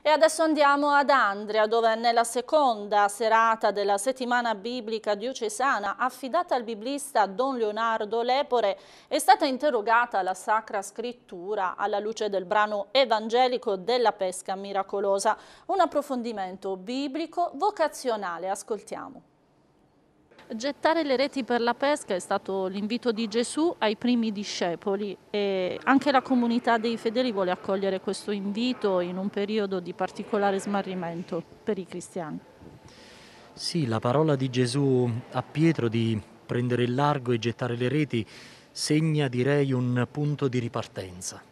E adesso andiamo ad Andria, dove nella seconda serata della settimana biblica diocesana, affidata al biblista Don Leonardo Lepore, è stata interrogata la Sacra Scrittura alla luce del brano evangelico della pesca miracolosa. Un approfondimento biblico vocazionale. Ascoltiamo. Gettare le reti per la pesca è stato l'invito di Gesù ai primi discepoli e anche la comunità dei fedeli vuole accogliere questo invito in un periodo di particolare smarrimento per i cristiani. Sì, la parola di Gesù a Pietro di prendere il largo e gettare le reti segna direi un punto di ripartenza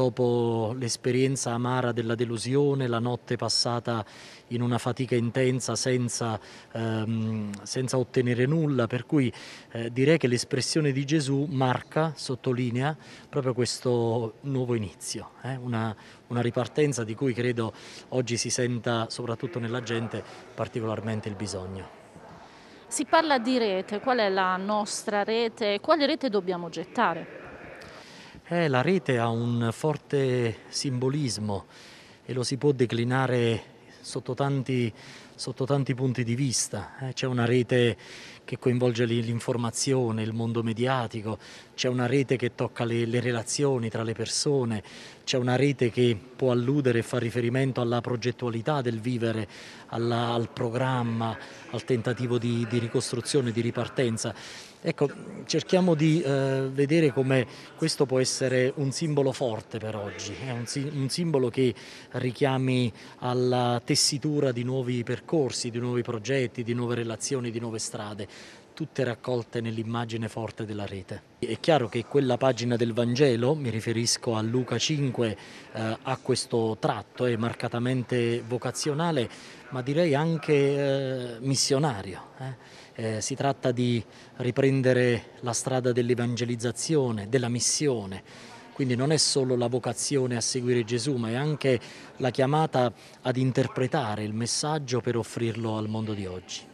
dopo l'esperienza amara della delusione, la notte passata in una fatica intensa senza, ehm, senza ottenere nulla, per cui eh, direi che l'espressione di Gesù marca, sottolinea proprio questo nuovo inizio, eh? una, una ripartenza di cui credo oggi si senta soprattutto nella gente particolarmente il bisogno. Si parla di rete, qual è la nostra rete? Quale rete dobbiamo gettare? Eh, la rete ha un forte simbolismo e lo si può declinare sotto tanti sotto tanti punti di vista. Eh. C'è una rete che coinvolge l'informazione, il mondo mediatico, c'è una rete che tocca le, le relazioni tra le persone, c'è una rete che può alludere e fa riferimento alla progettualità del vivere, alla, al programma, al tentativo di, di, ricostruzione, di ripartenza. Ecco, cerchiamo di eh, vedere come questo può essere un simbolo forte per oggi, è eh, un, un simbolo che richiami alla tessitura di nuovi percorsi percorsi, di nuovi progetti, di nuove relazioni, di nuove strade, tutte raccolte nell'immagine forte della rete. È chiaro che quella pagina del Vangelo, mi riferisco a Luca 5, eh, ha questo tratto, è marcatamente vocazionale, ma direi anche eh, missionario. Eh. eh si tratta di riprendere la strada dell'evangelizzazione, della missione quindi non è solo la vocazione a seguire Gesù, ma è anche la chiamata ad interpretare il messaggio per offrirlo al mondo di oggi.